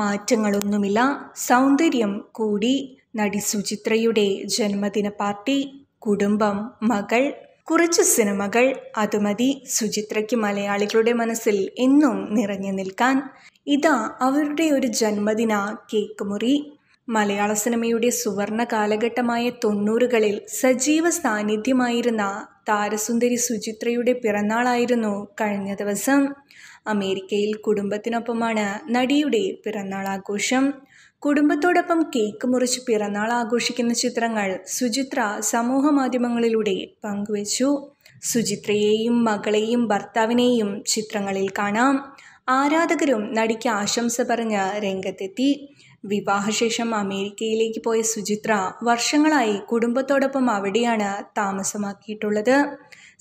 മാറ്റങ്ങളൊന്നുമില്ല സൗന്ദര്യം കൂടി നടി സുചിത്രയുടെ ജന്മദിന പാർട്ടി കുടുംബം മകൾ കുറച്ച് സിനിമകൾ അത് മതി സുചിത്രയ്ക്ക് മലയാളികളുടെ മനസ്സിൽ എന്നും നിറഞ്ഞു നിൽക്കാൻ ഇതാ അവരുടെ ഒരു ജന്മദിന കേക്ക് മുറി മലയാള സിനിമയുടെ സുവർണ കാലഘട്ടമായ തൊണ്ണൂറുകളിൽ സജീവ സാന്നിധ്യമായിരുന്ന താരസുന്ദരി സുചിത്രയുടെ പിറന്നാളായിരുന്നു കഴിഞ്ഞ ദിവസം അമേരിക്കയിൽ കുടുംബത്തിനൊപ്പമാണ് നടിയുടെ പിറന്നാൾ ആഘോഷം കുടുംബത്തോടൊപ്പം കേക്ക് മുറിച്ച് പിറന്നാൾ ആഘോഷിക്കുന്ന ചിത്രങ്ങൾ സുചിത്ര സമൂഹ മാധ്യമങ്ങളിലൂടെ പങ്കുവച്ചു സുചിത്രയെയും മകളെയും ഭർത്താവിനെയും ചിത്രങ്ങളിൽ കാണാം ആരാധകരും നടിക്ക് ആശംസ പറഞ്ഞ് രംഗത്തെത്തി വിവാഹശേഷം അമേരിക്കയിലേക്ക് പോയ സുചിത്ര വർഷങ്ങളായി കുടുംബത്തോടൊപ്പം അവിടെയാണ് താമസമാക്കിയിട്ടുള്ളത്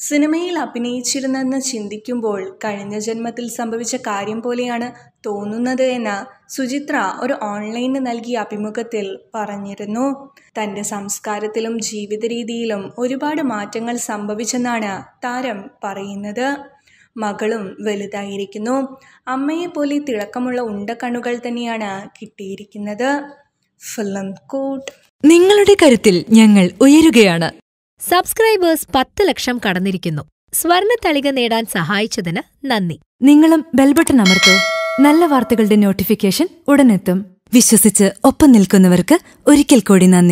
സിനിമയിൽ അഭിനയിച്ചിരുന്നെന്ന് ചിന്തിക്കുമ്പോൾ കഴിഞ്ഞ ജന്മത്തിൽ സംഭവിച്ച കാര്യം പോലെയാണ് തോന്നുന്നത് എന്ന് സുചിത്ര ഒരു ഓൺലൈനിന് നൽകിയ അഭിമുഖത്തിൽ പറഞ്ഞിരുന്നു തൻ്റെ സംസ്കാരത്തിലും ജീവിത രീതിയിലും ഒരുപാട് മാറ്റങ്ങൾ സംഭവിച്ചെന്നാണ് താരം പറയുന്നത് മകളും വലുതായിരിക്കുന്നു അമ്മയെപ്പോലെ തിളക്കമുള്ള ഉണ്ടക്കണ്ണുകൾ തന്നെയാണ് കിട്ടിയിരിക്കുന്നത് ഫിലിം കോട്ട് നിങ്ങളുടെ കരുത്തിൽ ഞങ്ങൾ ഉയരുകയാണ് സബ്സ്ക്രൈബേഴ്സ് പത്ത് ലക്ഷം കടന്നിരിക്കുന്നു സ്വർണ തളിക നേടാൻ സഹായിച്ചതിന് നന്ദി നിങ്ങളും ബെൽബട്ടൺ അമർത്തോ നല്ല വാർത്തകളുടെ നോട്ടിഫിക്കേഷൻ ഉടനെത്തും വിശ്വസിച്ച് ഒപ്പം നിൽക്കുന്നവർക്ക് ഒരിക്കൽ കൂടി നന്ദി